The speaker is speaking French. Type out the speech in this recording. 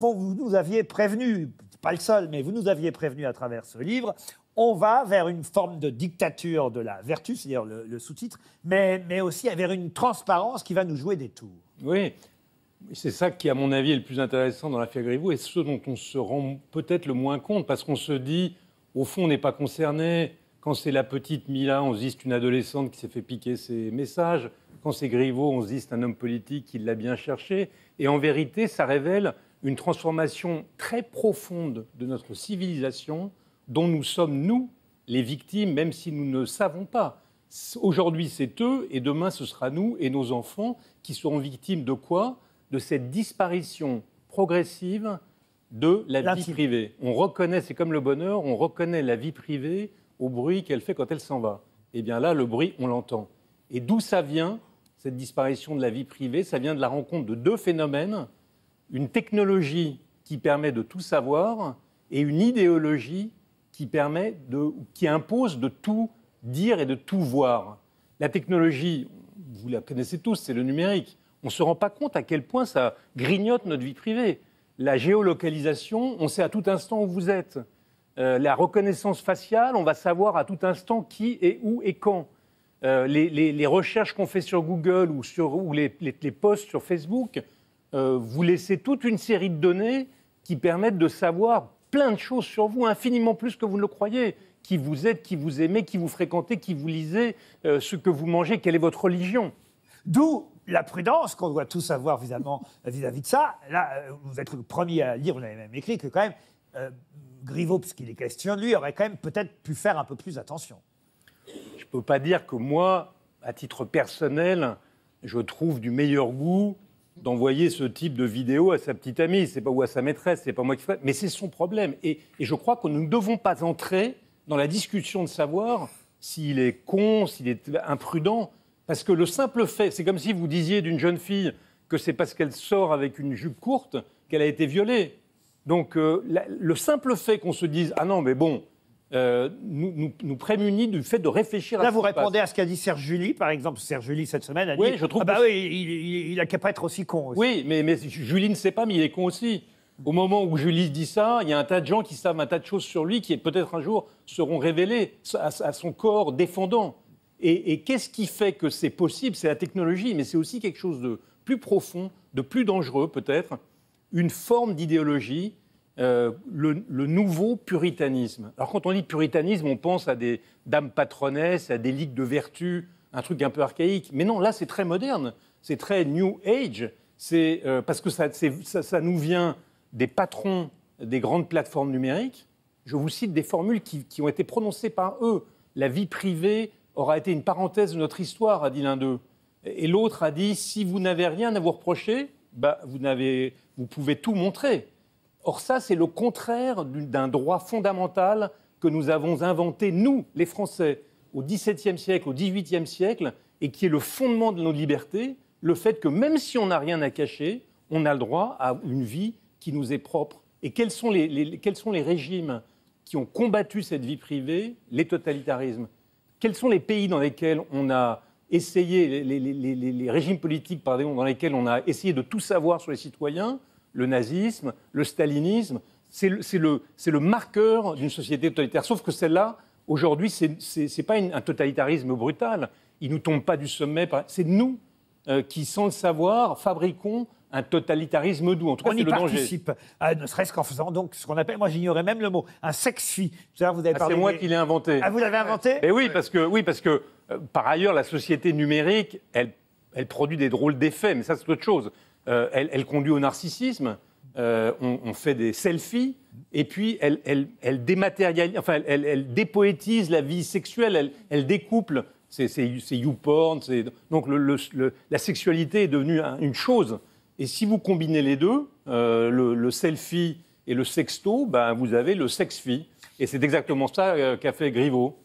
vous nous aviez prévenu, pas le seul, mais vous nous aviez prévenu à travers ce livre, on va vers une forme de dictature de la vertu, c'est-à-dire le, sous-titre, mais, mais aussi vers une transparence qui va nous jouer des tours. Oui, c'est ça qui, à mon avis, est le plus intéressant dans l'affaire Griveaux et ce dont on se rend peut-être le moins compte, parce qu'on se dit, au fond, on n'est pas concerné. Quand c'est la petite Mila, on se dit une adolescente qui s'est fait piquer ses messages. Quand c'est Griveaux, on se dit c'est un homme politique qui l'a bien cherché. Et en vérité, ça révèle une transformation très profonde de notre civilisation dont nous sommes, nous, les victimes, même si nous ne savons pas. Aujourd'hui, c'est eux, et demain, ce sera nous et nos enfants qui seront victimes de quoi De cette disparition progressive de la, vie privée. On reconnaît, c'est comme le bonheur, on reconnaît la vie privée au bruit qu'elle fait quand elle s'en va. Eh bien là, le bruit, on l'entend. Et d'où ça vient, cette disparition de la vie privée Ça vient de la rencontre de deux phénomènes une technologie qui permet de tout savoir et une idéologie qui, permet qui impose de tout dire et de tout voir. La technologie, vous la connaissez tous, c'est le numérique. On ne se rend pas compte à quel point ça grignote notre vie privée. La géolocalisation, on sait à tout instant où vous êtes. Euh, la reconnaissance faciale, on va savoir à tout instant qui est où et quand. Euh, les, recherches qu'on fait sur Google ou, les, posts sur Facebook, euh, vous laissez toute une série de données qui permettent de savoir plein de choses sur vous, infiniment plus que vous ne le croyez. Qui vous êtes, qui vous aimez, qui vous fréquentez, qui vous lisez, euh, ce que vous mangez, quelle est votre religion. D'où la prudence qu'on doit tous avoir vis-à-vis euh, de ça. Là, vous êtes le premier à lire, vous l'avez même écrit, que quand même, euh, Griveaux, puisqu'il est question de lui, aurait quand même peut-être pu faire un peu plus attention. Je ne peux pas dire que moi, à titre personnel, je trouve du meilleur goût d'envoyer ce type de vidéo à sa petite amie, c'est pas ou à sa maîtresse, c'est pas moi qui fais, mais c'est son problème. Et, je crois que nous ne devons pas entrer dans la discussion de savoir s'il est con, s'il est imprudent, parce que le simple fait, c'est comme si vous disiez d'une jeune fille que c'est parce qu'elle sort avec une jupe courte qu'elle a été violée. Donc euh, le simple fait qu'on se dise ah non mais bon, euh, nous, nous, prémunit du fait de réfléchir Là, à Là, vous répondez à ce qu'a dit Serge Julie, par exemple. Serge Julie, cette semaine, a dit oui, je trouve ah bah oui, il, n'a qu'à pas être aussi con. Aussi. Oui, mais, Julie ne sait pas, mais il est con aussi. Au moment où Julie dit ça, il y a un tas de gens qui savent un tas de choses sur lui qui, peut-être un jour, seront révélées à, son corps défendant. et qu'est-ce qui fait que c'est possible C'est la technologie, mais c'est aussi quelque chose de plus profond, de plus dangereux, peut-être, une forme d'idéologie euh, le, nouveau puritanisme. Alors quand on dit puritanisme, on pense à des dames patronesses, à des ligues de vertu, un truc un peu archaïque. Mais non, là c'est très moderne, c'est très New Age, c'est euh, parce que ça, nous vient des patrons des grandes plateformes numériques. Je vous cite des formules qui, ont été prononcées par eux. La vie privée aura été une parenthèse de notre histoire, a dit l'un d'eux. Et l'autre a dit, si vous n'avez rien à vous reprocher, bah, vous, vous pouvez tout montrer. Or ça, c'est le contraire d'un droit fondamental que nous avons inventé, nous, les Français, au XVIIe siècle, au XVIIIe siècle, et qui est le fondement de nos libertés, le fait que même si on n'a rien à cacher, on a le droit à une vie qui nous est propre. Et quels sont les, régimes qui ont combattu cette vie privée Les totalitarismes. Quels sont les pays dans lesquels on a essayé, les, les régimes politiques, pardon, dans lesquels on a essayé de tout savoir sur les citoyens le nazisme, le stalinisme. C'est le, marqueur d'une société totalitaire. Sauf que celle-là, aujourd'hui, ce n'est pas un totalitarisme brutal. Il ne nous tombe pas du sommet. C'est nous euh, qui, sans le savoir, fabriquons un totalitarisme doux. En on y le participe, euh, ne serait-ce qu'en faisant donc ce qu'on appelle, moi j'ignorais même le mot, un sex ah, c'est moi qui l'ai inventé. Ah, vous l'avez inventé oui, parce que, oui, parce que euh, par ailleurs, la société numérique, elle, elle produit des drôles d'effets, mais ça c'est autre chose. Euh, elle, conduit au narcissisme. Euh, on, fait des selfies et puis elle, elle, enfin elle, dépoétise la vie sexuelle, elle, découple. C'est YouPorn. Donc la sexualité est devenue une chose. Et si vous combinez les deux, euh, le, selfie et le sexto, ben, vous avez le sexfi. Et c'est exactement ça qu'a fait Griveaux.